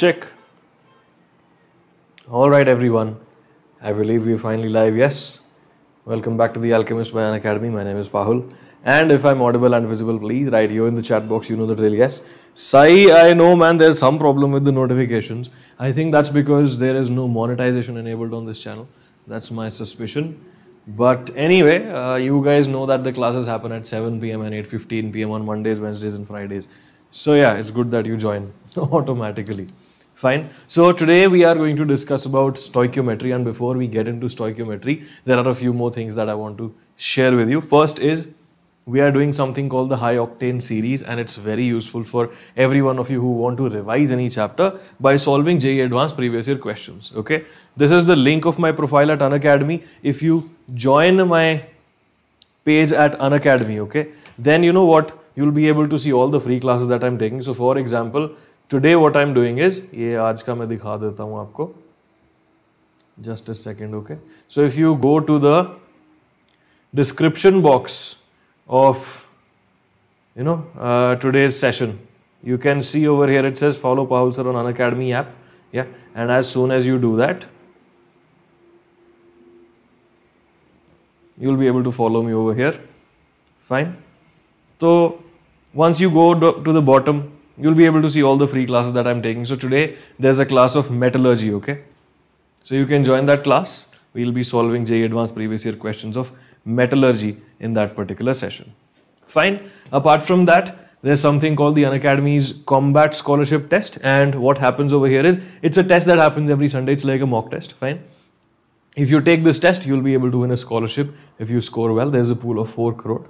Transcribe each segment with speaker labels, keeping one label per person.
Speaker 1: check. Alright everyone, I believe we're finally live, yes? Welcome back to the Alchemist Bayan Academy, my name is Pahul. And if I'm audible and visible, please write here in the chat box, you know the drill, yes? Sai, I know man, there's some problem with the notifications. I think that's because there is no monetization enabled on this channel. That's my suspicion. But anyway, uh, you guys know that the classes happen at 7 p.m. and 8.15 p.m. on Mondays, Wednesdays and Fridays. So yeah, it's good that you join automatically fine so today we are going to discuss about stoichiometry and before we get into stoichiometry there are a few more things that i want to share with you first is we are doing something called the high octane series and it's very useful for every one of you who want to revise any chapter by solving JE advanced previous year questions okay this is the link of my profile at unacademy if you join my page at unacademy okay then you know what you'll be able to see all the free classes that I'm taking so for example today what I am doing is ये आज का मैं दिखा देता हूं आपको just a second okay so if you go to the description box of you know today's session you can see over here it says follow Paul sir on Unacademy app या and as soon as you do that you will be able to follow me over here fine तो once you go to the bottom you'll be able to see all the free classes that I'm taking. So today there's a class of metallurgy, okay? So you can join that class. We'll be solving JEE Advanced previous year questions of metallurgy in that particular session. Fine. Apart from that, there's something called the Unacademy's Combat Scholarship Test. And what happens over here is it's a test that happens every Sunday. It's like a mock test. Fine. If you take this test, you'll be able to win a scholarship if you score well. There's a pool of 4 crore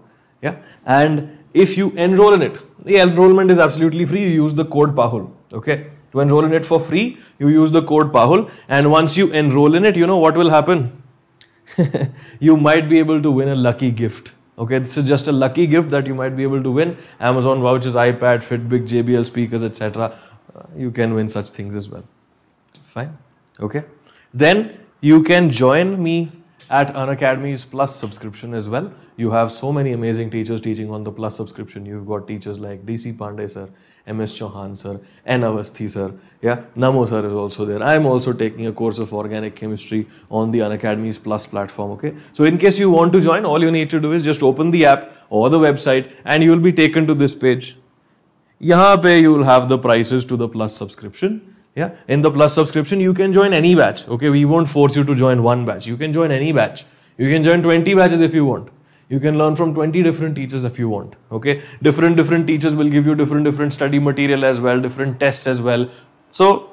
Speaker 1: yeah and if you enroll in it the enrollment is absolutely free you use the code pahul okay to enroll in it for free you use the code pahul and once you enroll in it you know what will happen you might be able to win a lucky gift okay this is just a lucky gift that you might be able to win amazon vouchers ipad fitbit jbl speakers etc uh, you can win such things as well fine okay then you can join me at Unacademy's Plus subscription as well. You have so many amazing teachers teaching on the Plus subscription. You've got teachers like DC Pandey sir, MS Chauhan sir, N Avasthi sir, yeah, Namo sir is also there. I'm also taking a course of organic chemistry on the Unacademy's Plus platform, okay? So in case you want to join, all you need to do is just open the app or the website and you will be taken to this page. Here, you will have the prices to the Plus subscription yeah in the plus subscription you can join any batch okay we won't force you to join one batch you can join any batch you can join 20 batches if you want you can learn from 20 different teachers if you want okay different different teachers will give you different different study material as well different tests as well so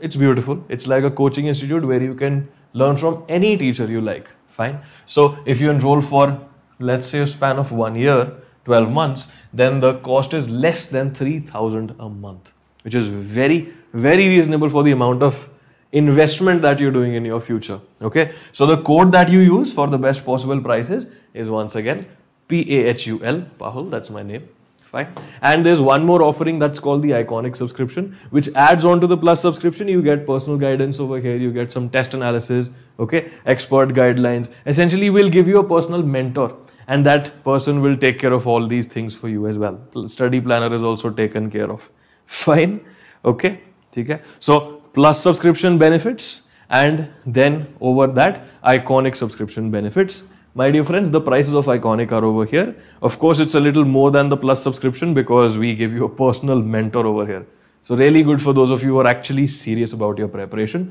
Speaker 1: it's beautiful it's like a coaching institute where you can learn from any teacher you like fine so if you enroll for let's say a span of one year 12 months then the cost is less than 3000 a month which is very very reasonable for the amount of investment that you're doing in your future. Okay, so the code that you use for the best possible prices is once again PAHUL, Pahul, that's my name. Fine. And there's one more offering that's called the iconic subscription, which adds on to the plus subscription. You get personal guidance over here, you get some test analysis, okay, expert guidelines. Essentially, we'll give you a personal mentor and that person will take care of all these things for you as well. Study planner is also taken care of. Fine. Okay. ठीक है so plus subscription and then over that iconic subscription benefits. My dear friends, the prices of Iconic are over here. Of course, it's a little more than the plus subscription because we give you a personal mentor over here. So really good for those of you who are actually serious about your preparation.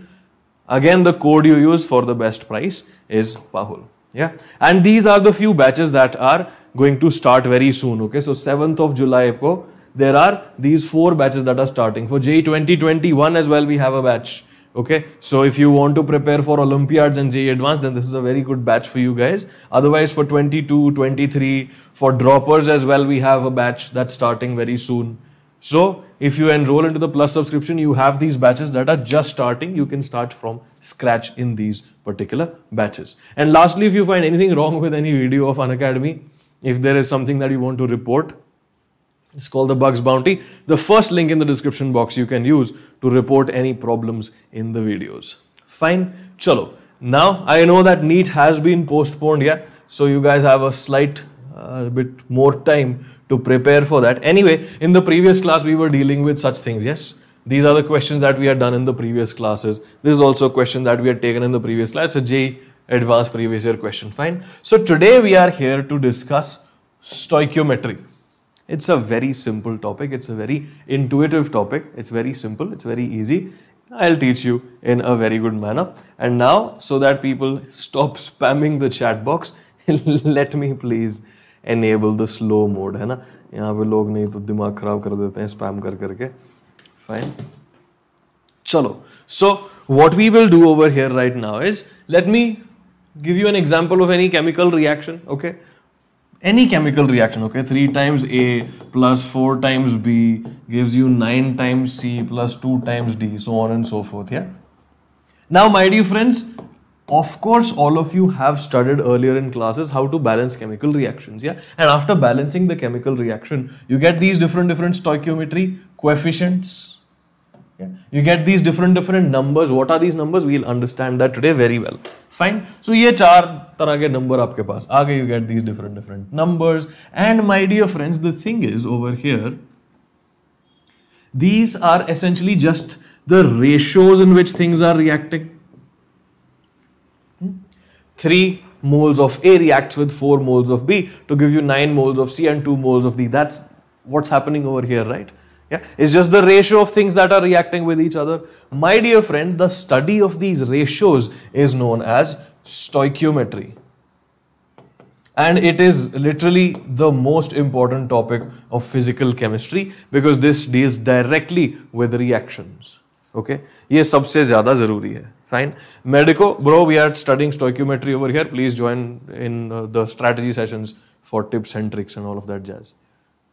Speaker 1: Again, the code you use for the best price is PAHUL. Yeah. And these are the few batches that are going to start very soon. Okay. So 7th of July there are these four batches that are starting. For J 2021 as well, we have a batch. Okay, so if you want to prepare for Olympiads and J Advanced, then this is a very good batch for you guys. Otherwise, for 22, 23, for droppers as well, we have a batch that's starting very soon. So if you enroll into the plus subscription, you have these batches that are just starting. You can start from scratch in these particular batches. And lastly, if you find anything wrong with any video of Unacademy, if there is something that you want to report, it's called the Bugs Bounty. The first link in the description box you can use to report any problems in the videos. Fine, chalo. Now, I know that NEET has been postponed, yeah? So you guys have a slight uh, bit more time to prepare for that. Anyway, in the previous class, we were dealing with such things, yes? These are the questions that we had done in the previous classes. This is also a question that we had taken in the previous class. It's a J advanced previous year question, fine? So today we are here to discuss stoichiometry. It's a very simple topic. It's a very intuitive topic. It's very simple. It's very easy. I'll teach you in a very good manner. And now, so that people stop spamming the chat box, let me please enable the slow mode, है ना? यहाँ पे लोग नहीं तो दिमाग खराब कर देते हैं स्पैम कर करके. Fine. Chalo. So what we will do over here right now is let me give you an example of any chemical reaction. Okay any chemical reaction okay 3 times a plus 4 times b gives you 9 times c plus 2 times d so on and so forth yeah now my dear friends of course all of you have studied earlier in classes how to balance chemical reactions yeah and after balancing the chemical reaction you get these different different stoichiometry coefficients yeah. You get these different different numbers. What are these numbers? We'll understand that today very well. Fine. So ये चार तरह number आपके पास. आगे you get these different different numbers. And my dear friends, the thing is over here. These are essentially just the ratios in which things are reacting. Hmm? 3 moles of A reacts with 4 moles of B to give you 9 moles of C and 2 moles of D. That's what's happening over here, right? Yeah, it's just the ratio of things that are reacting with each other. My dear friend, the study of these ratios is known as stoichiometry. And it is literally the most important topic of physical chemistry because this deals directly with reactions. Okay, ये सबसे ज़्यादा ज़रूरी है. Fine. Medico, bro, we are studying stoichiometry over here. Please join in uh, the strategy sessions for tips and tricks and all of that jazz.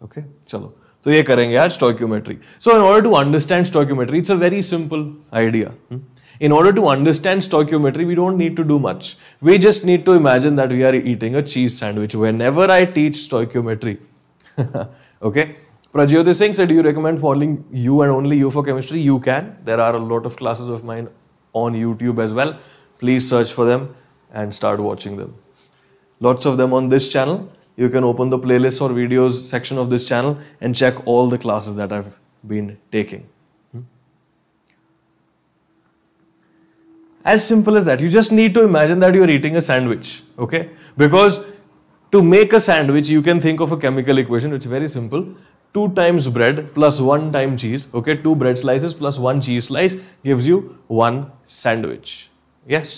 Speaker 1: Okay, चलो. तो ये करेंगे आज stoichiometry so in order to understand stoichiometry it's a very simple idea in order to understand stoichiometry we don't need to do much we just need to imagine that we are eating a cheese sandwich whenever I teach stoichiometry okay Prajyoti Singh says you recommend following you and only you for chemistry you can there are a lot of classes of mine on YouTube as well please search for them and start watching them lots of them on this channel you can open the playlist or videos section of this channel and check all the classes that I've been taking. As simple as that. You just need to imagine that you're eating a sandwich, okay? Because to make a sandwich, you can think of a chemical equation, which is very simple. 2 times bread plus 1 time cheese, okay? 2 bread slices plus 1 cheese slice gives you 1 sandwich. Yes?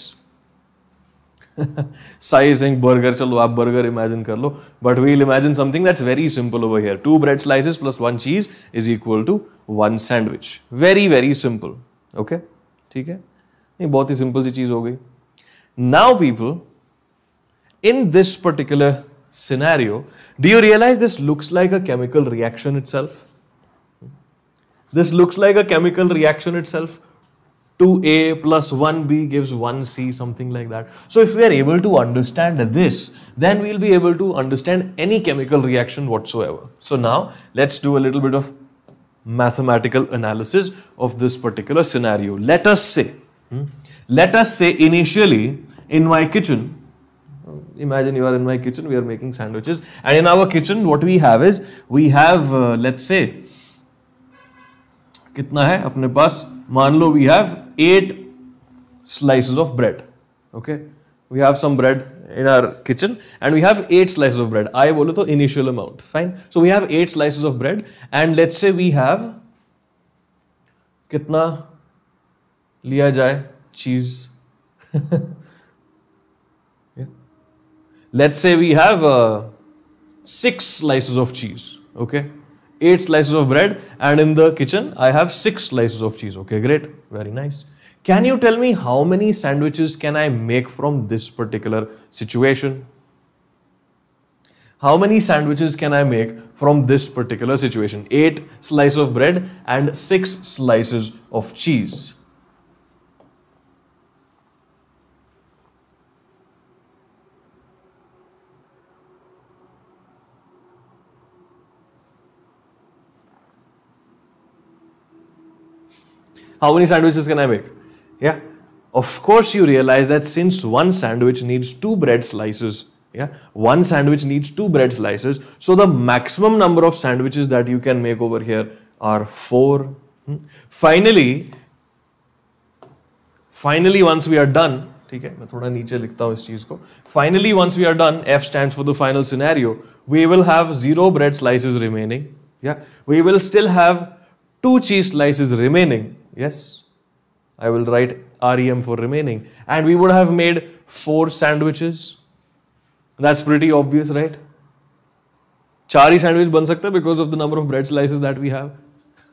Speaker 1: Sizing burger चलो आप burger imagine कर लो but we'll imagine something that's very simple over here two bread slices plus one cheese is equal to one sandwich very very simple okay ठीक है नहीं बहुत ही simple सी cheese हो गई now people in this particular scenario do you realize this looks like a chemical reaction itself this looks like a chemical reaction itself 2a plus 1b gives 1c, something like that. So if we are able to understand this, then we'll be able to understand any chemical reaction whatsoever. So now let's do a little bit of mathematical analysis of this particular scenario. Let us say, hmm, let us say initially in my kitchen, imagine you are in my kitchen, we are making sandwiches and in our kitchen what we have is, we have uh, let's say, kitna hai apne paas, मान लो we eight slices of bread. Okay, we have some bread in our kitchen and we have eight slices of bread. I bolo the initial amount. Fine. So we have eight slices of bread and let's say we have कितना लिया जाए cheese. yeah. Let's say we have uh, six slices of cheese. Okay. 8 slices of bread and in the kitchen I have 6 slices of cheese. Okay, great. Very nice. Can you tell me how many sandwiches can I make from this particular situation? How many sandwiches can I make from this particular situation? 8 slices of bread and 6 slices of cheese. How many sandwiches can I make? Yeah. Of course, you realize that since one sandwich needs two bread slices, yeah, one sandwich needs two bread slices. So the maximum number of sandwiches that you can make over here are four. Hmm. Finally, finally once we are done, ठीक है मैं थोड़ा नीचे लिखता हूँ इस चीज़ को finally once we are done F stand for the final scenario we will have zero bread slices remaining Yes, I will write REM for remaining. And we would have made four sandwiches. That's pretty obvious, right? Chari sandwich ban sakta because of the number of bread slices that we have.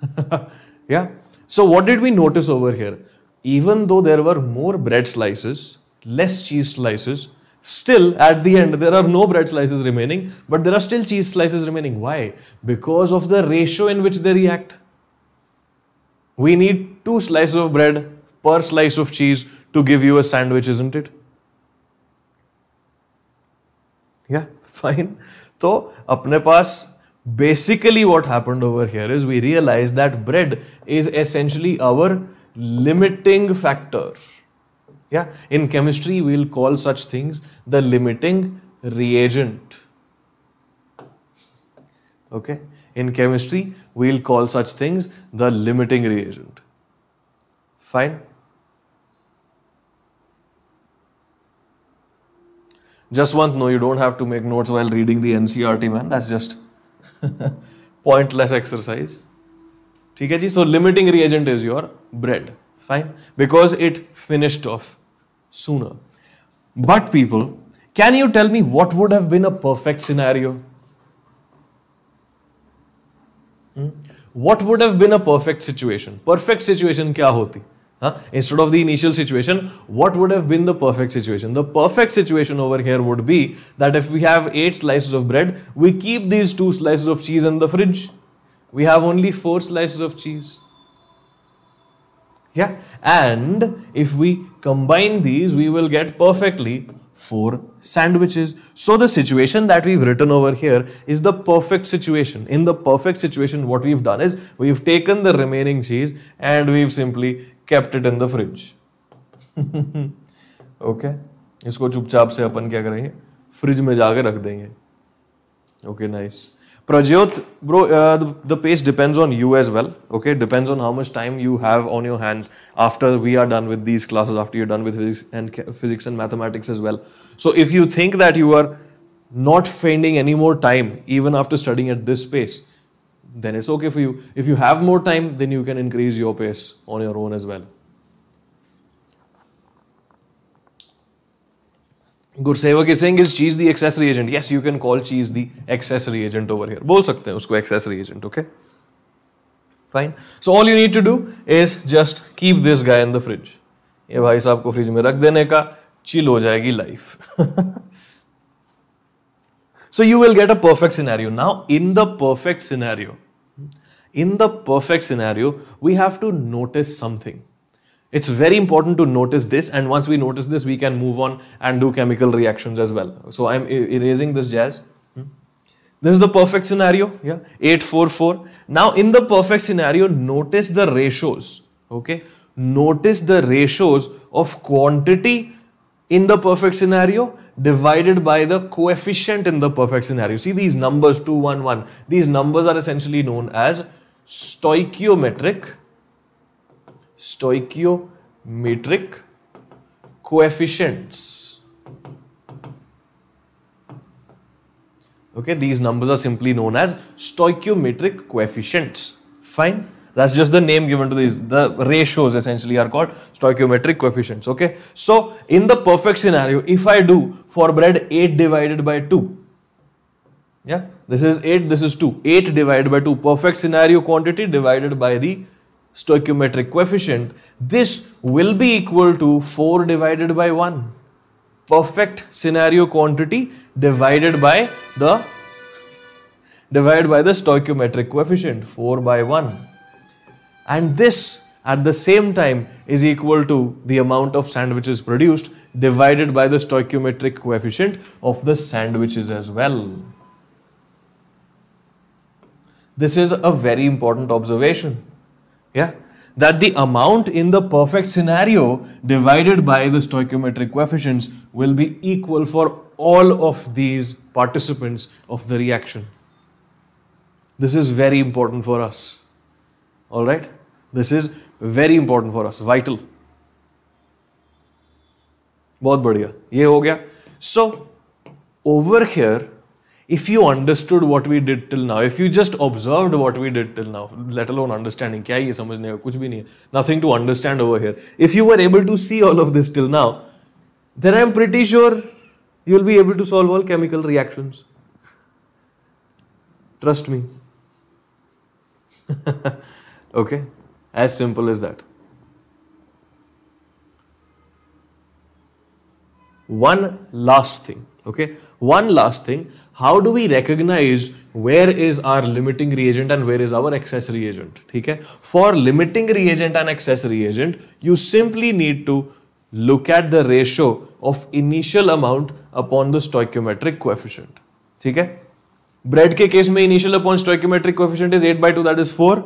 Speaker 1: yeah. So what did we notice over here? Even though there were more bread slices, less cheese slices, still at the end there are no bread slices remaining, but there are still cheese slices remaining. Why? Because of the ratio in which they react. We need two slices of bread per slice of cheese to give you a sandwich, isn't it? Yeah, fine. So, apne paas basically what happened over here is we realized that bread is essentially our limiting factor. Yeah, in chemistry we'll call such things the limiting reagent. Okay, in chemistry we'll call such things the limiting reagent. Fine? Just one, no, you don't have to make notes while reading the NCRT, man. That's just pointless exercise. Okay, so limiting reagent is your bread. Fine? Because it finished off sooner. But people, can you tell me what would have been a perfect scenario? Hmm? what would have been a perfect situation perfect situation kya hoti instead of the initial situation what would have been the perfect situation the perfect situation over here would be that if we have eight slices of bread we keep these two slices of cheese in the fridge we have only four slices of cheese yeah and if we combine these we will get perfectly four sandwiches. So the situation that we've written over here is the perfect situation. In the perfect situation, what we've done is we've taken the remaining cheese and we've simply kept it in the fridge. okay. इसको चुपचाप से अपन क्या करेंगे fridge में जाके रख देंगे okay nice Prajyot, bro, uh, the, pace depends on you as well. Okay, depends on how much time you have on your hands after we are done with these classes, after you're done with and physics and mathematics as well. So if you think that you are not finding any more time even after studying at this pace, then it's okay for you. If you have more time, then you can increase your pace on your own as well. Gursevak is saying, is cheese the accessory agent? Yes, you can call cheese the accessory agent over here. Bol sakte usko accessory agent, okay? Fine. So all you need to do is just keep this guy in the fridge. Ye bhai saab ko fridge mein rakh dene ka. Chill हो जाएगी life So you will get a perfect scenario. Now, in the perfect scenario, in the perfect scenario, we have to notice something. It's very important to notice this, and once we notice this, we can move on and do chemical reactions as well. So I'm erasing this jazz. Hmm? This is the perfect scenario, yeah, 844. Now, in the perfect scenario, notice the ratios, okay? Notice the ratios of quantity in the perfect scenario divided by the coefficient in the perfect scenario. See these numbers 2, 1, 1. These numbers are essentially known as stoichiometric stoichiometric coefficients. Okay, these numbers are simply known as stoichiometric coefficients. Fine. That's just the name given to these. The ratios essentially are called stoichiometric coefficients. Okay. So in the perfect scenario, if I do for bread 8 divided by 2, yeah, this is 8, this is 2. 8 divided by 2, perfect scenario quantity divided by the stoichiometric coefficient. This will be equal to 4 divided by 1. Perfect scenario quantity divided by the divided by the stoichiometric coefficient 4 by 1 and this at the same time is equal to the amount of sandwiches produced divided by the stoichiometric coefficient of the sandwiches as well. This is a very important observation. Yeah, that the amount in the perfect scenario divided by the stoichiometric coefficients will be equal for all of these participants of the reaction. This is very important for us. All right this is very important for us. Vital. बहुत बढ़िया ये हो गया here, if you understood what we did till now, if you just observed what we did till now, let alone understanding, क्या ये समझने का कुछ भी नहीं है, nothing to understand over here. If you were able to see all of this till now, then I am pretty sure you will be able to solve all chemical reactions. Trust me. okay. As simple as that. One last thing, okay? One last thing, how do we recognize where is our limiting reagent and where is our excess reagent? Okay? For limiting reagent and excess reagent, you simply need to look at the ratio of initial amount upon the stoichiometric coefficient. Okay. है bread के case में initial upon stoichiometric coefficient 8 by 2 that 4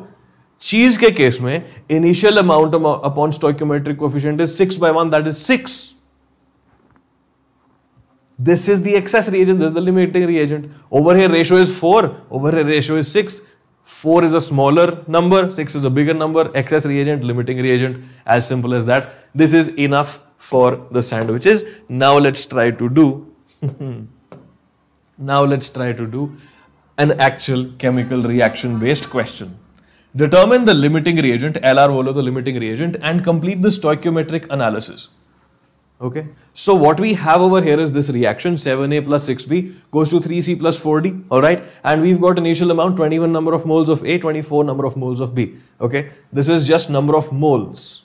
Speaker 1: cheese के case में initial amount upon stoichiometric coefficient is six by one that is six this is the excess reagent this the limiting reagent over here ratio is four over here ratio is six four is a smaller number six is a bigger number excess reagent limiting reagent as simple as that this is enough for the sandwich is now let's try to do now let's try to do an actual chemical reaction based question Determine the limiting reagent, LR Volo, the limiting reagent, and complete the stoichiometric analysis. Okay, so what we have over here is this reaction 7A plus 6B goes to 3C plus 4D, alright, and we've got initial amount 21 number of moles of A, 24 number of moles of B. Okay, this is just number of moles,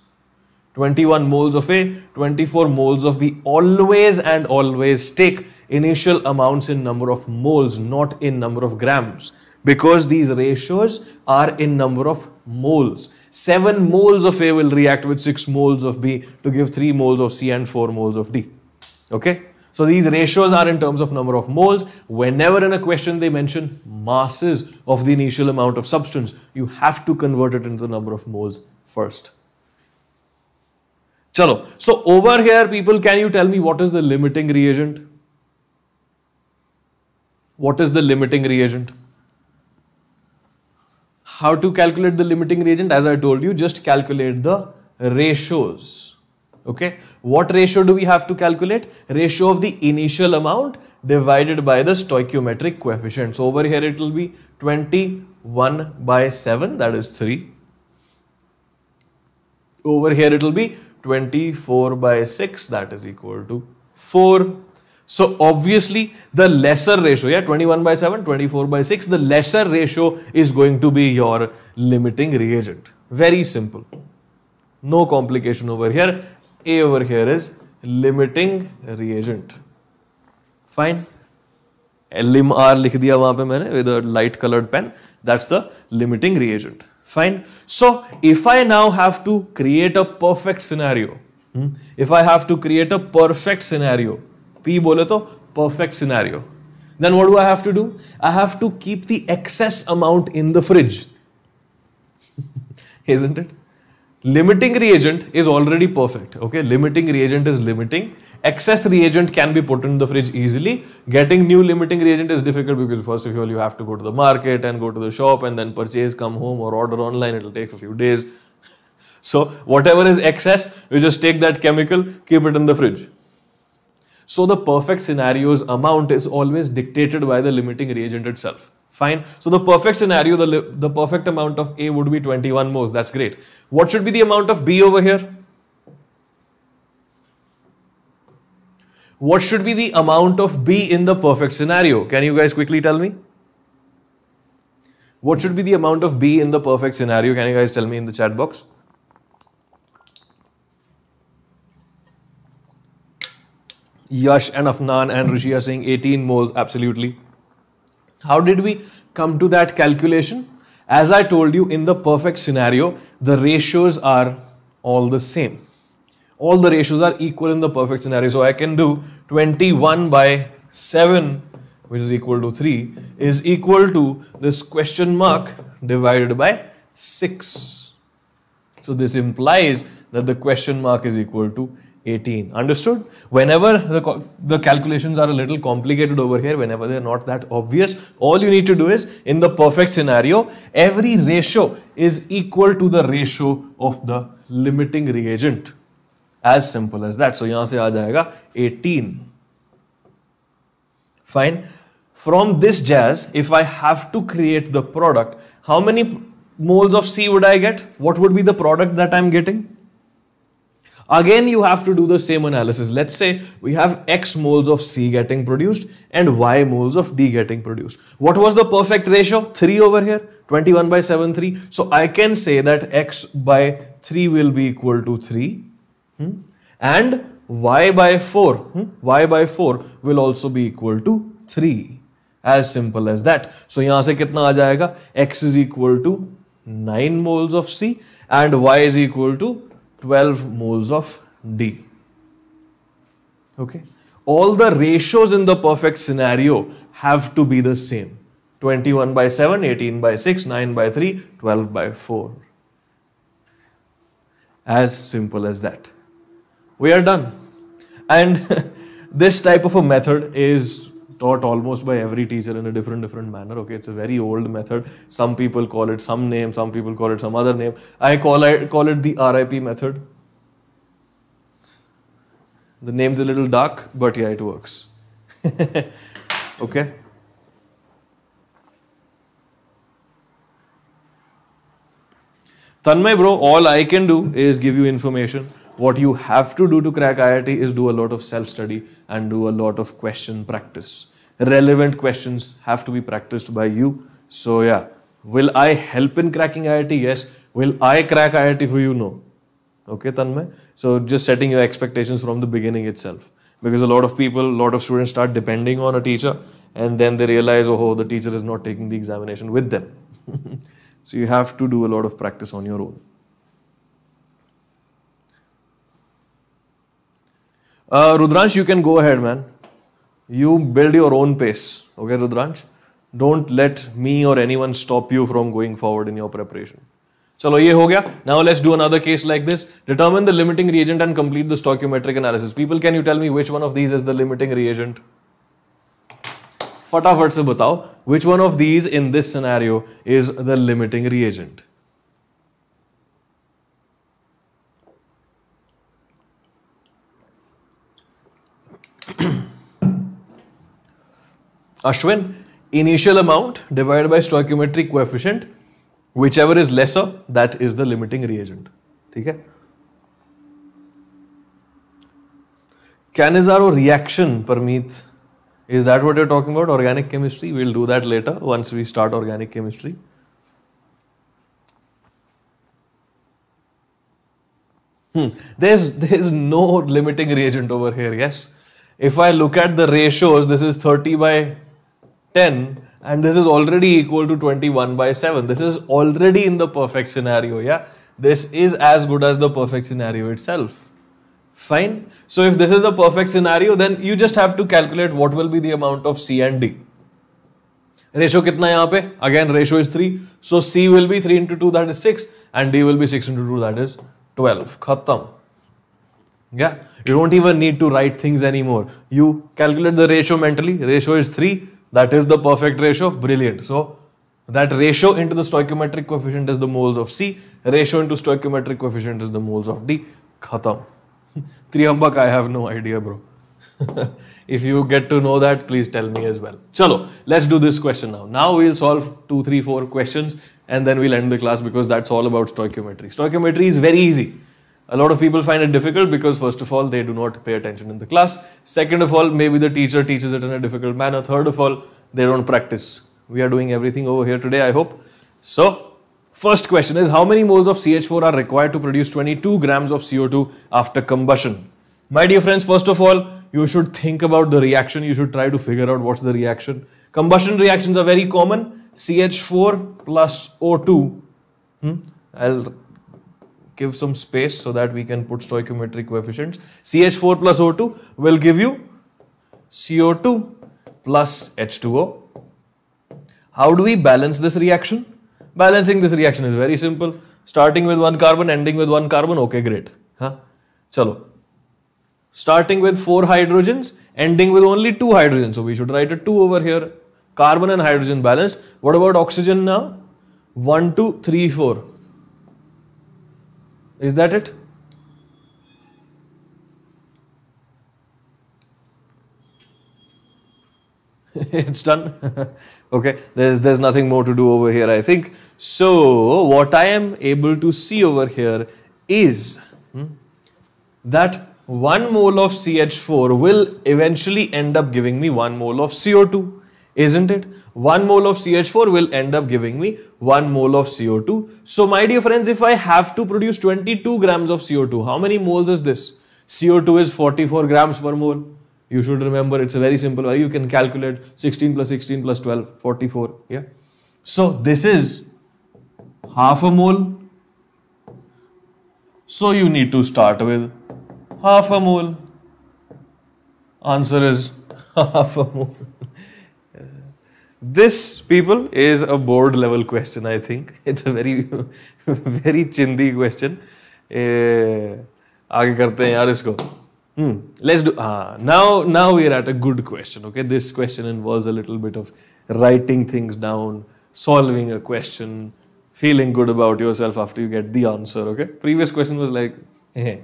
Speaker 1: 21 moles of A, 24 moles of B. Always and always take initial amounts in number of moles, not in number of grams because these ratios are in number of moles. 7 moles of A will react with 6 moles of B to give 3 moles of C and 4 moles of D. Okay? So these ratios are in terms of number of moles. Whenever in a question they mention masses of the initial amount of substance, you have to convert it into the number of moles first. Chalo. So over here people, can you tell me what is the limiting reagent? What is the limiting reagent? How to calculate the limiting reagent? As I told you, just calculate the ratios. Okay, what ratio do we have to calculate? Ratio of the initial amount divided by the stoichiometric coefficient. So over here it will be 21 by 7 that is 3. Over here it will be 24 by 6 that is equal to 4. So obviously the lesser ratio, yeah, 21 by 7, 24 by 6, the lesser ratio is going to be your limiting reagent. Very simple. No complication over here. A over here is limiting reagent. Fine. LM R लिख दिया वहां पे मैंने with a light colored pen. That's the limiting reagent. Fine. So if I now have to create a perfect scenario, hmm, if I have to create a perfect scenario, P bole to perfect scenario. Then what do I have to do? I have to keep the excess amount in the fridge. Isn't it? Limiting reagent is already perfect. Okay, limiting reagent is limiting. Excess reagent can be put in the fridge easily. Getting new limiting reagent is difficult because first of all you have to go to the market and go to the shop and then purchase, come home or order online. It'll take a few days. So whatever is excess, you just take that chemical, keep it in the fridge. So the perfect scenario's amount is always dictated by the limiting reagent itself. Fine. So the perfect scenario, the, the perfect amount of A would be 21 moles. That's great. What should be the amount of B over here? What should be the amount of B in the perfect scenario? Can you guys quickly tell me? What should be the amount of B in the perfect scenario? Can you guys tell me in the chat box? Yash and Afnan and Rishi are saying 18 moles, absolutely. How did we come to that calculation? As I told you, in the perfect scenario, the ratios are all the same. All the ratios are equal in the perfect scenario. So I can do 21 by 7, which is equal to 3, is equal to this question mark divided by 6. So this implies that the question mark is equal to 18. Understood? Whenever the, the calculations are a little complicated over here, whenever they're not that obvious, all you need to do is in the perfect scenario, every ratio is equal to the ratio of the limiting reagent. As simple as that. So, yahan se aa 18. Fine. From this jazz, if I have to create the product, how many moles of C would I get? What would be the product that I'm getting? Again, you have to do the same analysis. Let's say we have X moles of C getting produced and Y moles of D getting produced. What was the perfect ratio? 3 over here, 21 by 7, 3. So I can say that X by 3 will be equal to 3 hmm? and Y by 4, hmm? Y by 4 will also be equal to 3. As simple as that. So यहाँ से कितना आ जाएगा? X is equal to 9 moles of C and Y is equal to 12 moles of D. Okay. All the ratios in the perfect scenario have to be the same. 21 by 7, 18 by 6, 9 by 3, 12 by 4. As simple as that. We are done. And this type of a method is taught almost by every teacher in a different different manner okay it's a very old method some people call it some name some people call it some other name i call it call it the rip method the name's a little dark but yeah it works okay Tanmay bro, all I can do is give you information what you have to do to crack IIT is do a lot of self study and do a lot of question practice. Relevant questions have to be practiced by you. So, yeah, will I help in cracking IIT? Yes. Will I crack IIT for you? No. Okay, Tanmay? So, just setting your expectations from the beginning itself. Because a lot of people, a lot of students start depending on a teacher and then they realize, oh, the teacher is not taking the examination with them. so, you have to do a lot of practice on your own. Uh, you can go ahead, man. You build your own pace. Okay, Rudransh? Don't let me or anyone stop you from going forward in your preparation. Chalo, ye ho gaya. Now let's do another case like this. Determine the limiting reagent and complete the stoichiometric analysis. People, can you tell me which one of these is the limiting reagent? Fatafat se batao. Which one of these in this scenario is the limiting reagent? Ashwin, initial amount divided by stoichiometric coefficient, whichever is lesser, that is the limiting reagent. ठीक है Cannizzaro reaction, Parmeet, is that what you're talking about? Organic chemistry? We'll do that later once we start organic chemistry. Hmm. There's, there's no limiting reagent over here, yes? If I look at the ratios, this is 30 by 10 and this is already equal to 21 by 7. This is already in the perfect scenario, yeah? This is as good as the perfect scenario itself. Fine. So if this is the perfect scenario, then you just have to calculate what will be the amount of C and D. Ratio kitna pe? Again, ratio is 3. So C will be 3 into 2, that is 6. And D will be 6 into 2, that is 12. Khattam. Yeah. You don't even need to write things anymore. You calculate the ratio mentally. Ratio is 3 that is the perfect ratio. Brilliant. So that ratio into the stoichiometric coefficient is the moles of C. Ratio into stoichiometric coefficient is the moles of D. Khatam. Triambak, I have no idea, bro. if you get to know that, please tell me as well. Chalo, let's do this question now. Now we'll solve two, three, four questions and then we'll end the class because that's all about stoichiometry. Stoichiometry is very easy. A lot of people find it difficult because, first of all, they do not pay attention in the class. Second of all, maybe the teacher teaches it in a difficult manner. Third of all, they don't practice. We are doing everything over here today, I hope. So, first question is how many moles of CH4 are required to produce 22 grams of CO2 after combustion? My dear friends, first of all, you should think about the reaction. You should try to figure out what's the reaction. Combustion reactions are very common. CH4 plus O2. Hmm? I'll give some space so that we can put stoichiometric coefficients. CH4 plus O2 will give you CO2 plus H2O. How do we balance this reaction? Balancing this reaction is very simple. Starting with one carbon, ending with one carbon, okay, great. Huh? Chalo. Starting with four hydrogens, ending with only two hydrogens. So we should write a two over here. Carbon and hydrogen balanced. What about oxygen now? 1, 2, 3, 4. Is that it? it's done. okay, there's, there's nothing more to do over here, I think. So, what I am able to see over here is hmm, that 1 mole of CH4 will eventually end up giving me 1 mole of CO2 isn't it? 1 mole of CH4 will end up giving me 1 mole of CO2. So my dear friends, if I have to produce 22 grams of CO2, how many moles is this? CO2 is 44 grams per mole. You should remember it's a very simple way. You can calculate 16 plus 16 plus 12, 44. Yeah. So this is half a mole. So you need to start with half a mole. Answer is half a mole. This, people, is a board level question, I think. It's a very, very chindi question. आगे करते हैं यार इसको let's do uh, now now we are at a good question okay this question involves a little bit of writing things down solving a question feeling good about yourself after you get the answer okay previous question was like eh,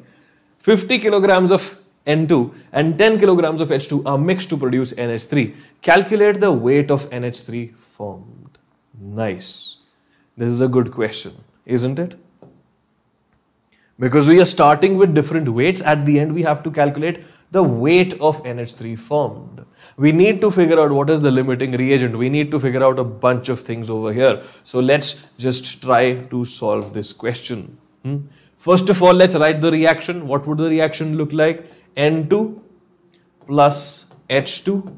Speaker 1: 50 kilograms of N2 and 10 kilograms of H2 are mixed to produce NH3. Calculate the weight of NH3 formed. Nice. This is a good question, isn't it? Because we are starting with different weights, at the end we have to calculate the weight of NH3 formed. We need to figure out what is the limiting reagent. We need to figure out a bunch of things over here. So let's just try to solve this question. Hmm? First of all, let's write the reaction. What would the reaction look like? N2 plus H2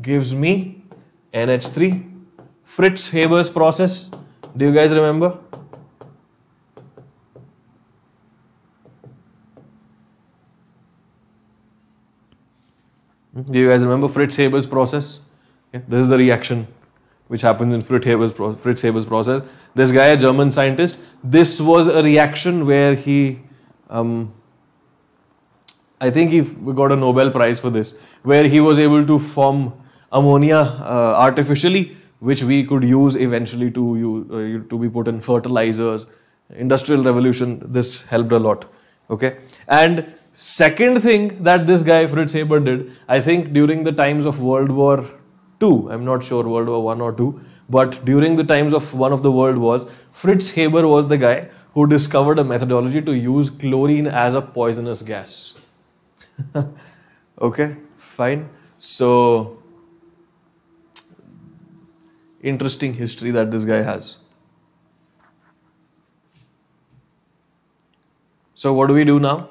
Speaker 1: gives me NH3. Fritz Haber's process, do you guys remember? Hmm, do you guys remember Fritz Haber's process? Yeah, this is the reaction which happens in Fritz Haber's, Fritz Haber's process. This guy, a German scientist, this was a reaction where he um, I think he got a Nobel Prize for this, where he was able to form ammonia uh, artificially, which we could use eventually to uh, to be put in fertilizers. Industrial revolution, this helped a lot. Okay, and second thing that this guy Fritz Haber did, I think during the times of World War II, I'm not sure World War One or two, but during the times of one of the world wars, Fritz Haber was the guy who discovered a methodology to use chlorine as a poisonous gas. okay, fine. So, interesting history that this guy has. So, what do we do now?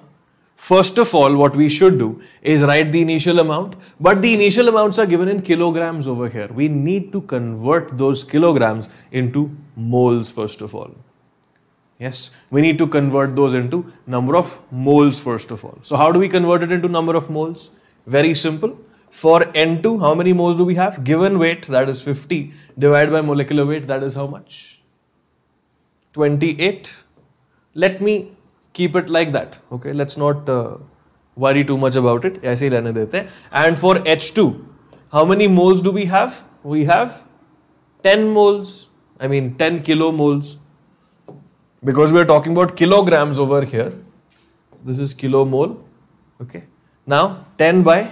Speaker 1: First of all, what we should do is write the initial amount, but the initial amounts are given in kilograms over here. We need to convert those kilograms into moles first of all. Yes, we need to convert those into number of moles first of all. So how do we convert it into number of moles? Very simple. For N2, how many moles do we have? Given weight, that is 50, divided by molecular weight, that is how much? 28. Let me keep it like that. Okay, let's not uh, worry too much about it. And for H2, how many moles do we have? We have 10 moles. I mean 10 kilo moles because we are talking about kilograms over here. This is kilomole. Okay. Now 10 by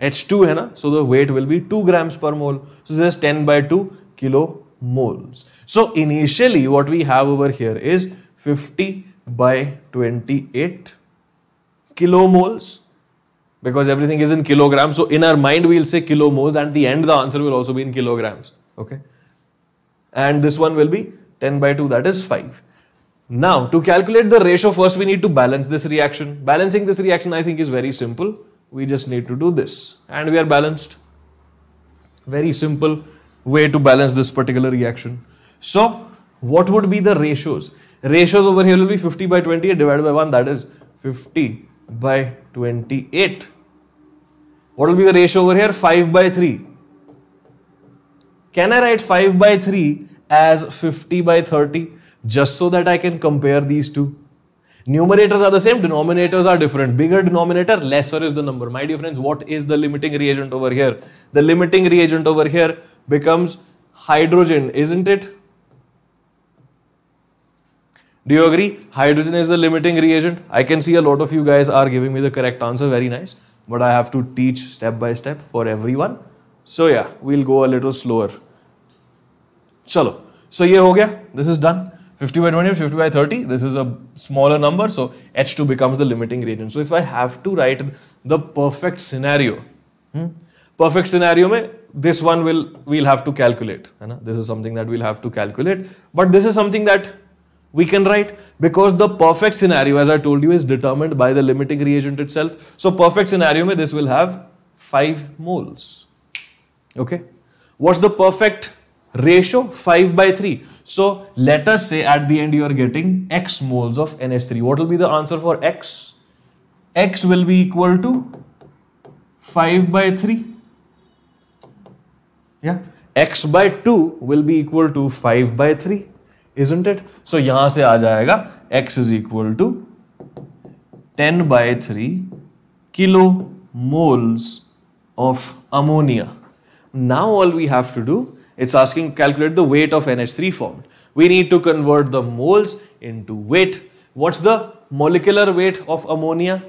Speaker 1: H2 है ना, so the weight will be 2 grams per mole. So this is 10 by 2 kilomoles. So initially what we have over here is 50 by 28 kilomoles because everything is in kilograms. So in our mind we'll say kilomoles and the end the answer will also be in kilograms. Okay and this one will be 10 by 2 that is 5. Now to calculate the ratio first we need to balance this reaction. Balancing this reaction I think is very simple. We just need to do this and we are balanced. Very simple way to balance this particular reaction. So what would be the ratios? Ratios over here will be 50 by 28 divided by 1 that is 50 by 28. What will be the ratio over here? 5 by 3 can I write 5 by 3 as 50 by 30 just so that I can compare these two? Numerators are the same, denominators are different. Bigger denominator, lesser is the number. My dear friends, what is the limiting reagent over here? The limiting reagent over here becomes hydrogen, isn't it? Do you agree? Hydrogen is the limiting reagent. I can see a lot of you guys are giving me the correct answer. Very nice. But I have to teach step by step for everyone. So yeah, we'll go a little slower. Chalo. So ye ho gaya. This is done. 50 by 20 50 by 30. This is a smaller number. So H2 becomes the limiting reagent. So if I have to write the perfect scenario, hmm, perfect scenario mein, this one will we'll have to calculate. This is something that we'll have to calculate. But this is something that we can write because the perfect scenario, as I told you, is determined by the limiting reagent itself. So perfect scenario, mein, this will have 5 moles. Okay. What's the perfect ratio? 5 by 3. So let us say at the end you are getting x moles of NH3. What will be the answer for x? x will be equal to 5 by 3. Yeah. x by 2 will be equal to 5 by 3. Isn't it? So यहाँ से आ जाएगा x is equal to 10 by 3 kilo moles of ammonia. Now all we have to do, it's asking calculate the weight of NH3 formed. We need to convert the moles into weight. What's the molecular weight of ammonia?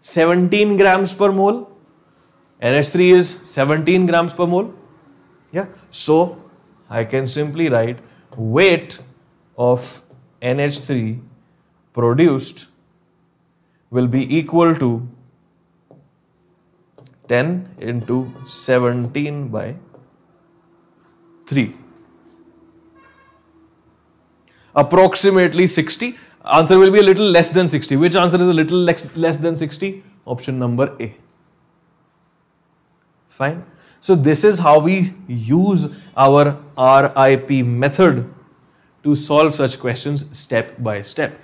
Speaker 1: 17 grams per mole. NH3 is 17 grams per mole. Yeah. So I can simply write weight of NH3 produced will be equal to 10 into 17 by 3. Approximately 60. Answer will be a little less than 60. Which answer is a little less, less than 60? Option number A. Fine. So this is how we use our RIP method to solve such questions step by step.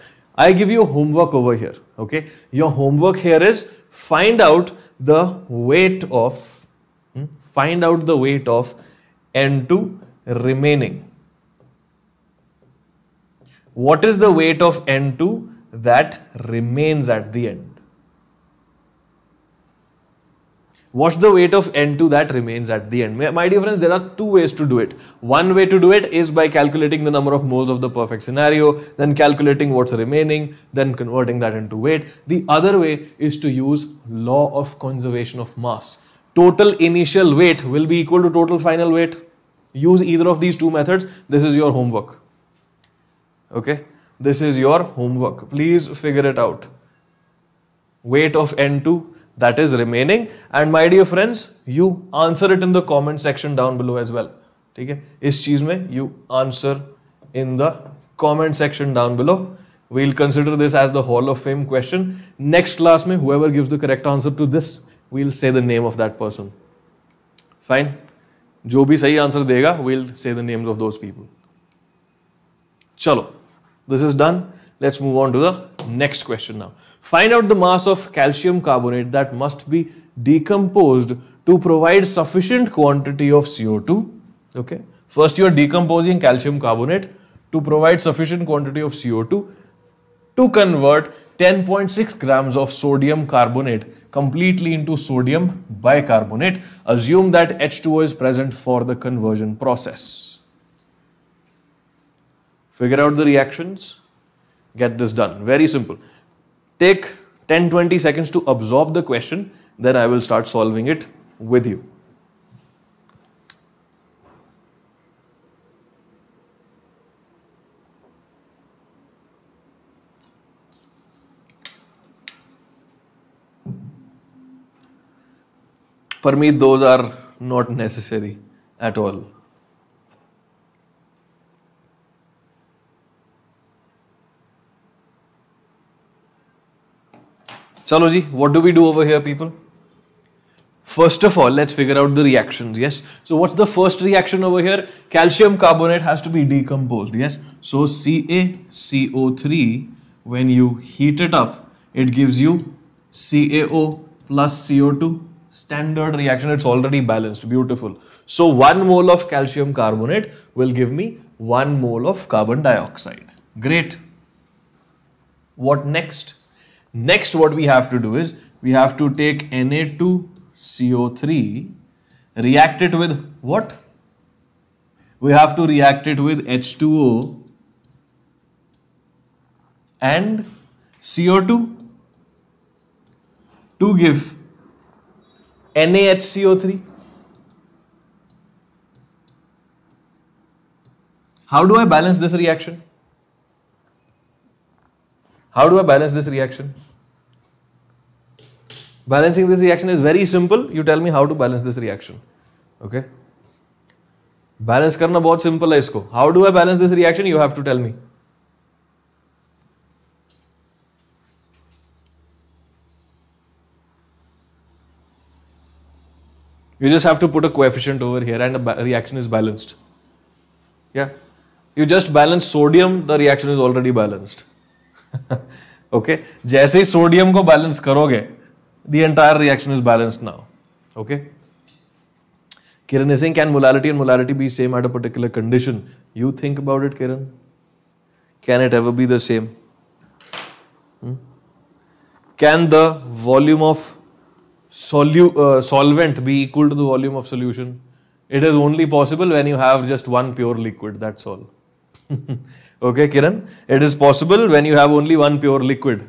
Speaker 1: I give you homework over here. Okay. Your homework here is find out the weight of, hmm, find out the weight of N2 remaining. What is the weight of N2 that remains at the end? What's the weight of n2 that remains at the end? My dear friends, there are two ways to do it. One way to do it is by calculating the number of moles of the perfect scenario, then calculating what's remaining, then converting that into weight. The other way is to use law of conservation of mass. Total initial weight will be equal to total final weight. Use either of these two methods. This is your homework. Okay, this is your homework. Please figure it out. Weight of n2 that is remaining and my dear friends you answer it in the comment section down below as well ठीक है इस चीज you answer in the comment section down below. we'll consider this as the Hall of Fame question. Next class, mein, whoever gives the correct answer to this, we'll say the name of that person. Fine. जो भी सही answer देगा we'll say the names of those people. चलो, this is done. Let's move on to the next question now. Find out the mass of calcium carbonate that must be decomposed to provide sufficient quantity of CO2. Okay. First you are decomposing calcium carbonate to provide sufficient quantity of CO2 to convert 10.6 grams of sodium carbonate completely into sodium bicarbonate. Assume that H2O is present for the conversion process. Figure out the reactions, get this done. Very simple. Take 10-20 seconds to absorb the question, then I will start solving it with you. For me, those are not necessary at all. Chalo what do we do over here, people? First of all, let's figure out the reactions, yes? So what's the first reaction over here? Calcium carbonate has to be decomposed, yes? So CaCO3, when you heat it up, it gives you CaO plus CO2. Standard reaction, it's already balanced, beautiful. So one mole of calcium carbonate will give me one mole of carbon dioxide. Great. What next? Next, what we have to do is we have to take Na2CO3, react it with what? We have to react it with H2O and CO2 to give NaHCO3. How do I balance this reaction? How do I balance this reaction? Balancing this reaction is very simple. You tell me how to balance this reaction. Okay. Balance करना बहुत simple है इसको How do I balance this reaction? You have to tell me. you just have to put a coefficient over here and the reaction is balanced yeah you just balance sodium the reaction is already balanced okay जैसे ही sodium को balance करोगे the reaction is balanced now okay Kiran Singh can molarity and molarity be same at a particular condition you think about it Kiran can it ever be the same can the volume of solu solvent be equal to the volume of solution it is only possible when you have just one pure liquid that's all Okay, Kiran? It is possible when you have only one pure liquid.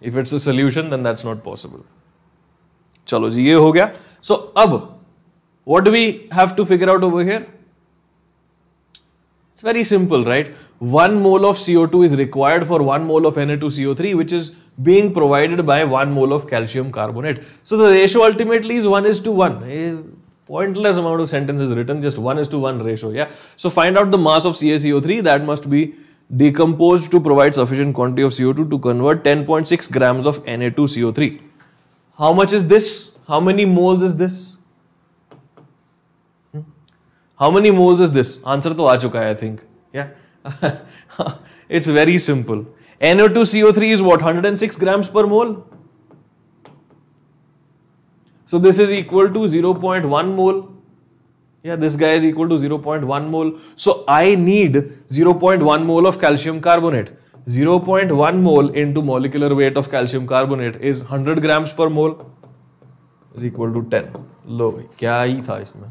Speaker 1: If it's a solution, then that's not possible. Chalo ji, ye ho gaya. So, ab, what do we have to figure out over here? It's very simple, right? 1 mole of CO2 is required for 1 mole of Na2CO3, which is being provided by 1 mole of calcium carbonate. So, the ratio ultimately is 1 is to 1. Eh, pointless amount of sentences written, just 1 is to 1 ratio. Yeah. So find out the mass of CaCO3 that must be decomposed to provide sufficient quantity of CO2 to convert 10.6 grams of Na2CO3. How much is this? How many moles is this? Hmm? How many moles is this? Answer to aa chuka I think. Yeah. it's very simple. NO2CO3 is what? 106 grams per mole? So this is equal to 0.1 mole. Yeah, this guy is equal to 0.1 mole. So I need 0.1 mole of calcium carbonate. 0.1 mole into molecular weight of calcium carbonate is 100 grams per mole is equal to 10. Lo, kya hi tha isme?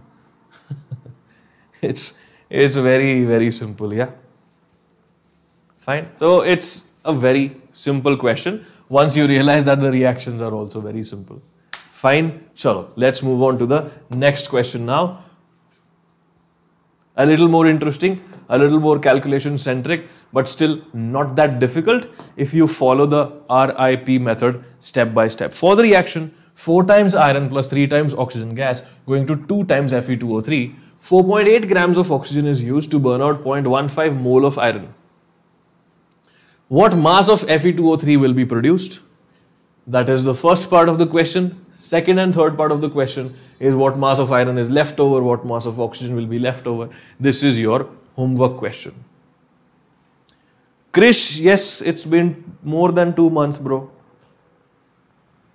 Speaker 1: it's it's very very simple yeah fine so it's a very simple question once you realize that the reactions are also very simple Fine. let's move on to the next question now. a little more interesting, a little more calculation centric, but still not that difficult if you follow the RIP method step by step. For the reaction, 4 times iron plus 3 times oxygen gas going to 2 times Fe2O3, 4.8 grams of oxygen is used to burn out 0.15 mole of iron. What mass of Fe2O3 will be produced? That is the first part of the question. Second and third part of the question is what mass of iron is left over, what mass of oxygen will be left over. This is your homework question. Krish, yes, it's been more than two months, bro.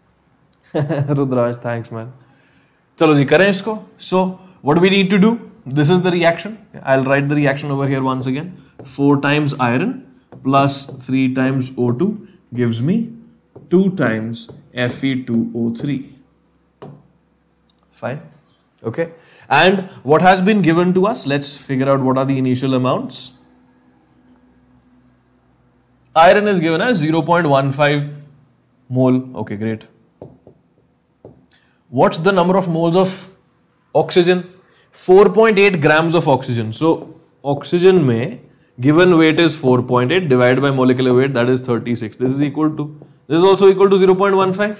Speaker 1: Rudraj, thanks, man. चलो जी करें इसको so what we need to do this is the reaction I will write the reaction over here once again four times times plus three times O gives me. 2 times Fe2O3. Fine. Okay. And what has been given to us? Let's figure out what are the initial amounts. Iron is given as 0.15 mole. Okay, great. What's the number of moles of oxygen? 4.8 grams of oxygen. So, oxygen may given weight is 4.8 divided by molecular weight that is 36. This is equal to This is also equal to 0.15.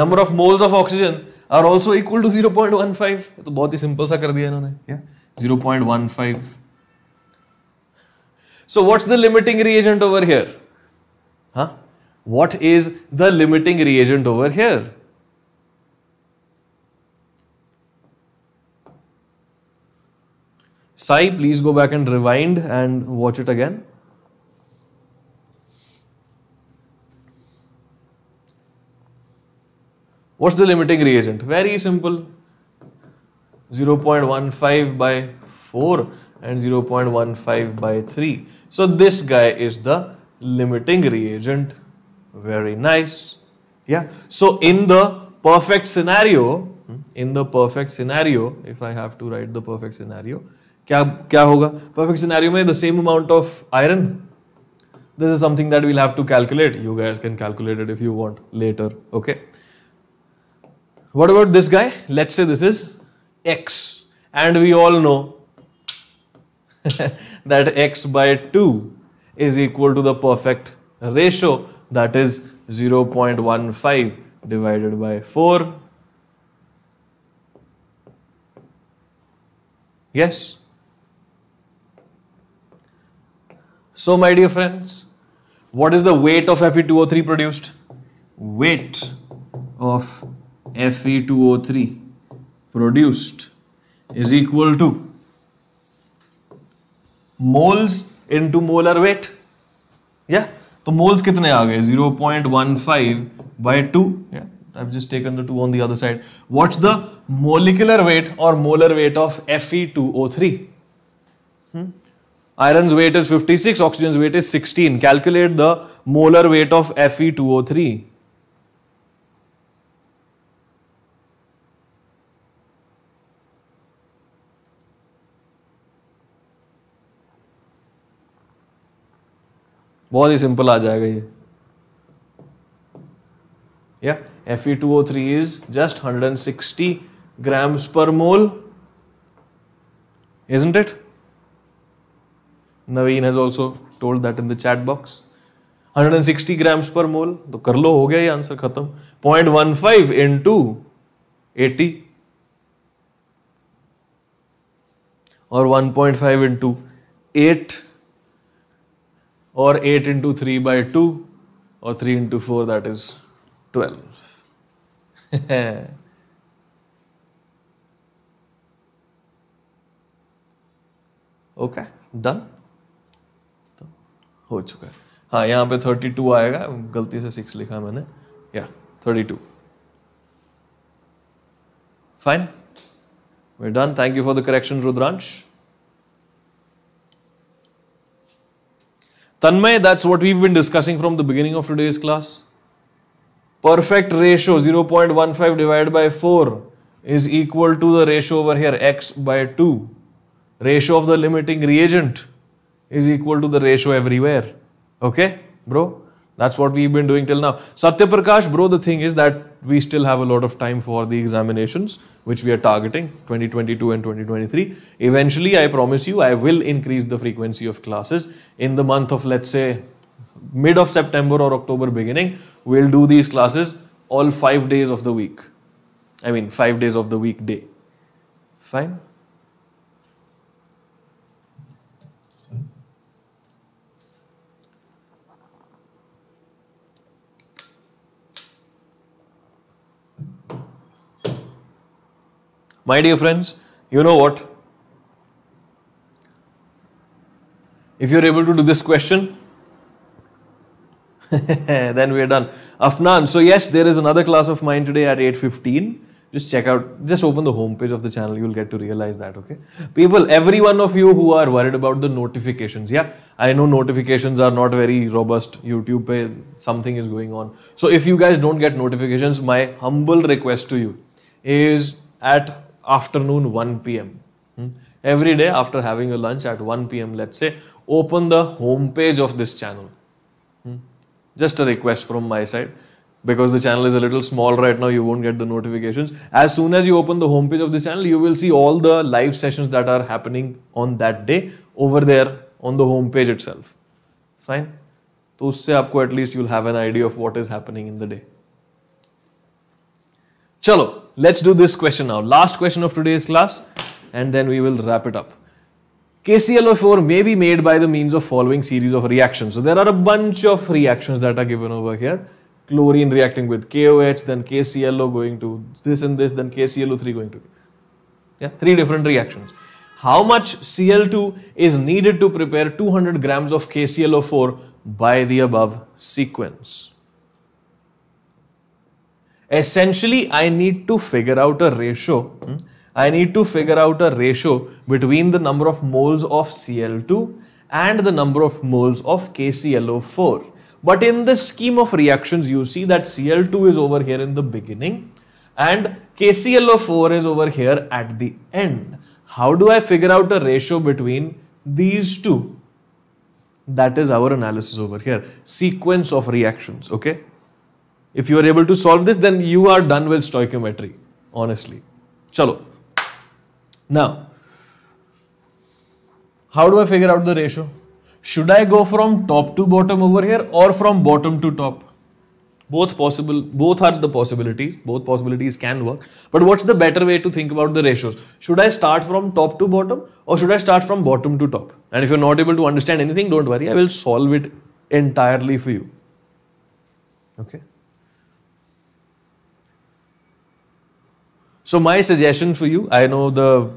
Speaker 1: Number of moles of oxygen are also equal to 0.15. ये तो बहुत ही simple सा कर दिया इन्होंने. Yeah, 0.15. So what's the limiting reagent over here? Huh? What is the limiting reagent over here? Sai, please go back and rewind and watch it again. What's the limiting reagent? Very simple. 0.15 by 4 and 0.15 by 3. So this guy is the limiting reagent. Very nice. Yeah. So in the perfect scenario, in the perfect scenario, if I have to write the perfect scenario, क्या क्या होगा perfect scenario में the same amount of iron. This is something that we'll have to calculate. You guys can calculate it if you want later. Okay. What about this guy? Let's say this is x and we all know that x by 2 is equal to the perfect ratio that is 0.15 divided by 4. Yes? So my dear friends, what is the weight of Fe2O3 produced? Weight of Fe2O3 produced is equal to moles into molar weight. Yeah. तो moles कितने आ 0.15 by 2 yeah I've just taken the 2 on the other side. What's the molecular weight or molar weight of Fe2O3? Hmm? Iron's weight is 56, oxygen's weight is 16. Calculate the molar weight of Fe2O3. बहुत ही simple आ जाएगा ये या F E two O three is just hundred and sixty grams per mole is it Naveen has also told that in the chat box 160 grams per mole तो कर लो हो गया ये answer खत्म point one five into eighty और one point five into eight और eight into three by two और three into four that is twelve okay done तो हो चुका है हाँ यहाँ पे थर्टी टू आएगा गलती से सिक्स लिखा मैंने या thirty two fine we done thank you for the correction Rudransh Tanmay, that's what we've been discussing from the beginning of today's class. Perfect ratio 0.15 divided by 4 is equal to the ratio over here x by 2. Ratio of the limiting reagent is equal to the ratio everywhere. Okay, bro? That's what we've been doing till now. Satya Prakash, bro, the thing is that we still have a lot of time for the examinations, which we are targeting 2022 and 2023. Eventually, I promise you, I will increase the frequency of classes in the month of, let's say, mid of September or October beginning. We'll do these classes all five days of the week. I mean, five days of the weekday. Fine. My dear friends, you know what? If you're able to do this question, then we're done. Afnan, so yes, there is another class of mine today at 8.15. Just check out, just open the homepage of the channel. You'll get to realize that, okay? People, every one of you who are worried about the notifications, yeah? I know notifications are not very robust. YouTube, something is going on. So if you guys don't get notifications, my humble request to you is at afternoon 1 p.m. Hmm? Every day after having a lunch at 1 p.m., let's say, open the home page of this channel. Hmm? Just a request from my side because the channel is a little small right now you won't get the notifications as soon as you open the homepage of this channel you will see all the live sessions that are happening on that day over there on the homepage itself fine तो उससे आपको you'll have an idea of what is happening in the day. चलो let's do this question now. Last question of today's class and then we will wrap it up. KClO4 may be made by the means of following series of reactions. So there are a bunch of reactions that are given over here. Chlorine reacting with KOH, then KClO going to this and this, then KClO3 going to yeah, three different reactions. How much Cl2 is needed to prepare 200 grams of KClO4 by the above sequence? Essentially, I need to figure out a ratio. Hmm? I need to figure out a ratio between the number of moles of Cl2 and the number of moles of KClO4. But in the scheme of reactions, you see that Cl2 is over here in the beginning and KClO4 is over here at the end. How do I figure out a ratio between these two? That is our analysis over here. Sequence of reactions, okay? If you are able to solve this, then you are done with stoichiometry, honestly. Chalo. Now, how do I figure out the ratio? Should I go from top to bottom over here or from bottom to top? Both possible, both are the possibilities, both possibilities can work. But what's the better way to think about the ratios? Should I start from top to bottom or should I start from bottom to top? And if you're not able to understand anything, don't worry, I will solve it entirely for you. Okay. So my suggestion for you, I know the,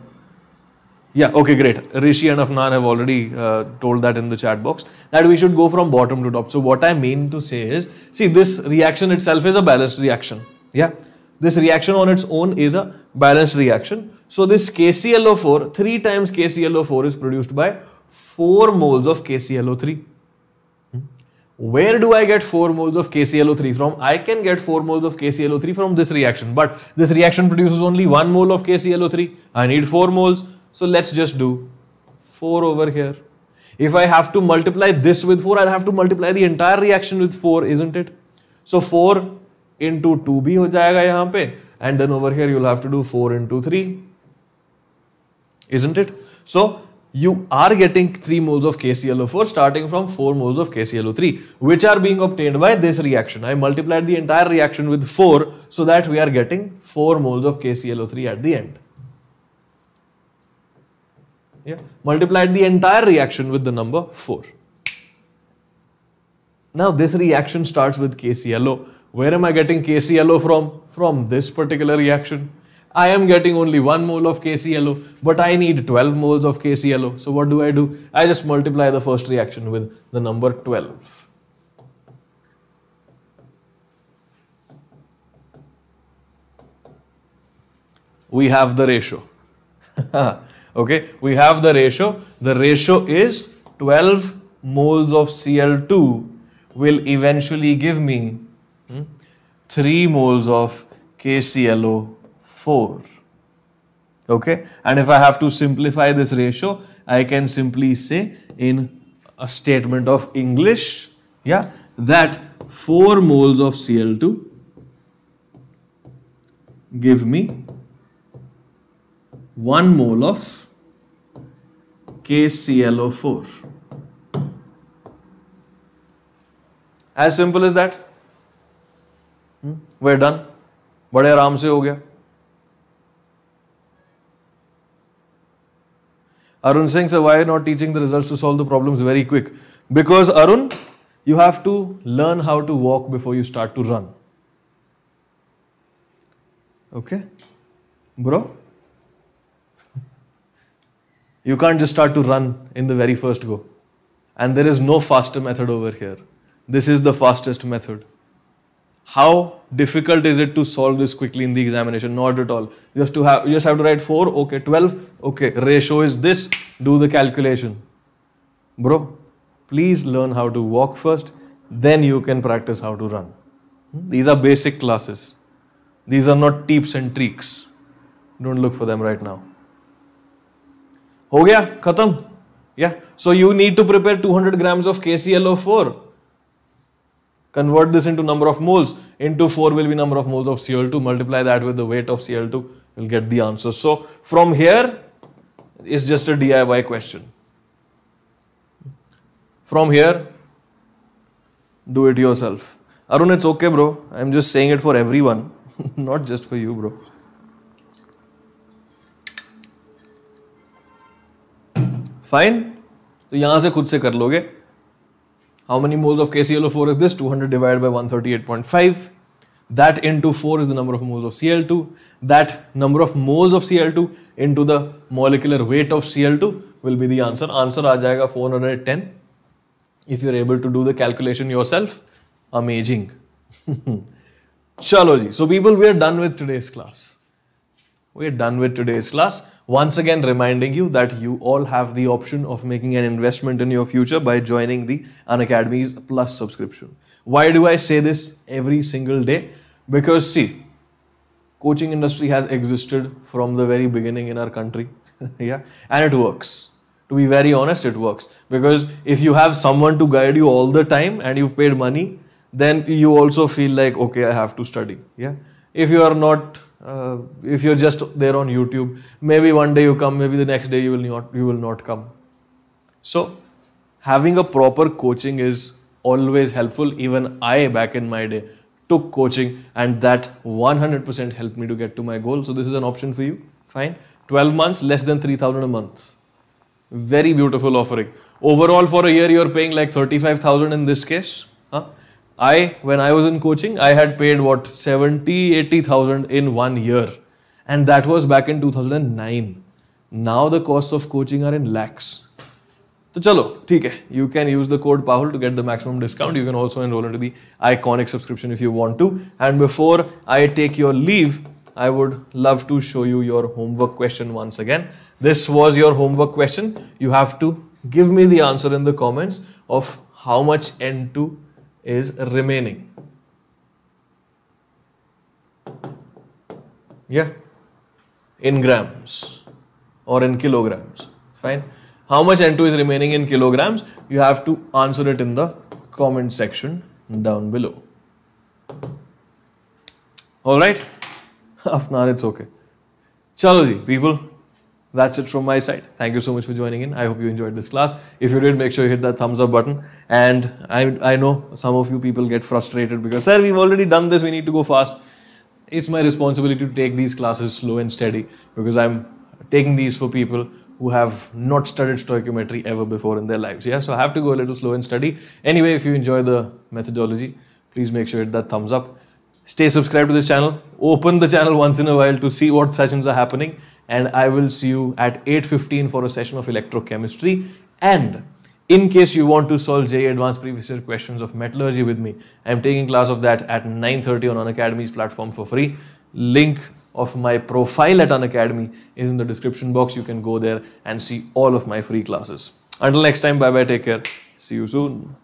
Speaker 1: yeah, okay, great. Rishi and Afnan have already uh, told that in the chat box that we should go from bottom to top. So what I mean to say is, see, this reaction itself is a balanced reaction. Yeah, this reaction on its own is a balanced reaction. So this KClO4, 3 times KClO4 is produced by 4 moles of KClO3 where do I get 4 moles of KClO3 from? I can get 4 moles of KClO3 from this reaction, but this reaction produces only 1 mole of KClO3. I need 4 moles. So let's just do 4 over here. If I have to multiply this with 4, I'll have to multiply the entire reaction with 4, isn't it? So 4 into 2b ho jayega yahan pe and then over here you'll have to do 4 into 3, isn't it? So you are getting 3 moles of KClO4 starting from 4 moles of KClO3 which are being obtained by this reaction. I multiplied the entire reaction with 4 so that we are getting 4 moles of KClO3 at the end. Yeah. Multiplied the entire reaction with the number 4. Now this reaction starts with KClO. Where am I getting KClO from? From this particular reaction. I am getting only 1 mole of KClO, but I need 12 moles of KClO. So what do I do? I just multiply the first reaction with the number 12. We have the ratio. okay, we have the ratio. The ratio is 12 moles of Cl2 will eventually give me hmm, 3 moles of KClO 4. Okay, and if I have to simplify this ratio, I can simply say in a statement of English, yeah, that 4 moles of Cl2 give me 1 mole of KClO4. As simple as that. Hmm? We're done. बड़े आराम से हो गया Arun saying, sir, why are you not teaching the results to solve the problems very quick? Because Arun, you have to learn how to walk before you start to run. Okay? Bro? you can't just start to run in the very first go. And there is no faster method over here. This is the fastest method how difficult is it to solve this quickly in the examination? Not at all. You have to have you just have to write 4, okay, 12, okay, ratio is this, do the calculation. Bro, please learn how to walk first, then you can practice how to run. Hmm? These are basic classes. These are not tips and tricks. Don't look for them right now. Ho gaya? Khatam? Yeah. So you need to prepare 200 grams of KClO4 convert this into number of moles into 4 will be number of moles of Cl2 multiply that with the weight of Cl2 we'll get the answer so from here is just a DIY question from here do it yourself Arun it's okay bro I'm just saying it for everyone not just for you bro Fine. तो यहां से खुद से कर लोगे how many moles of KClO4 is this? 200 divided by 138.5. That into 4 is the number of moles of Cl2. That number of moles of Cl2 into the molecular weight of Cl2 will be the answer. Answer will 410. If you're able to do the calculation yourself, amazing. Chalo ji. So people, we are done with today's class we're done with today's class. Once again reminding you that you all have the option of making an investment in your future by joining the Unacademy's Plus subscription. Why do I say this every single day? Because see, coaching industry has existed from the very beginning in our country. yeah, and it works. To be very honest, it works. Because if you have someone to guide you all the time and you've paid money, then you also feel like, okay, I have to study. Yeah. If you are not uh, if you're just there on youtube maybe one day you come maybe the next day you will not you will not come so having a proper coaching is always helpful even i back in my day took coaching and that 100% helped me to get to my goal so this is an option for you fine 12 months less than 3000 a month very beautiful offering overall for a year you're paying like 35000 in this case I, when I was in coaching, I had paid what 70, 80,000 in one year. And that was back in 2009. Now the costs of coaching are in lakhs. So chalo, hai. You can use the code PAHUL to get the maximum discount. You can also enroll into the iconic subscription if you want to. And before I take your leave, I would love to show you your homework question once again. This was your homework question. You have to give me the answer in the comments of how much N2 is remaining. Yeah, in grams or in kilograms. Fine. How much N2 is remaining in kilograms? You have to answer it in the comment section down below. All right, After that, it's okay. Chalo ji, people that's it from my side. Thank you so much for joining in. I hope you enjoyed this class. If you did, make sure you hit that thumbs up button. And I, I know some of you people get frustrated because, sir, we've already done this. We need to go fast. It's my responsibility to take these classes slow and steady because I'm taking these for people who have not studied stoichiometry ever before in their lives. Yeah, so I have to go a little slow and steady. Anyway, if you enjoy the methodology, please make sure you hit that thumbs up. Stay subscribed to this channel. Open the channel once in a while to see what sessions are happening and I will see you at 8.15 for a session of electrochemistry. And in case you want to solve JE Advanced Previous Year Questions of Metallurgy with me, I am taking class of that at 9.30 on Unacademy's platform for free. Link of my profile at Unacademy is in the description box. You can go there and see all of my free classes. Until next time, bye-bye, take care. See you soon.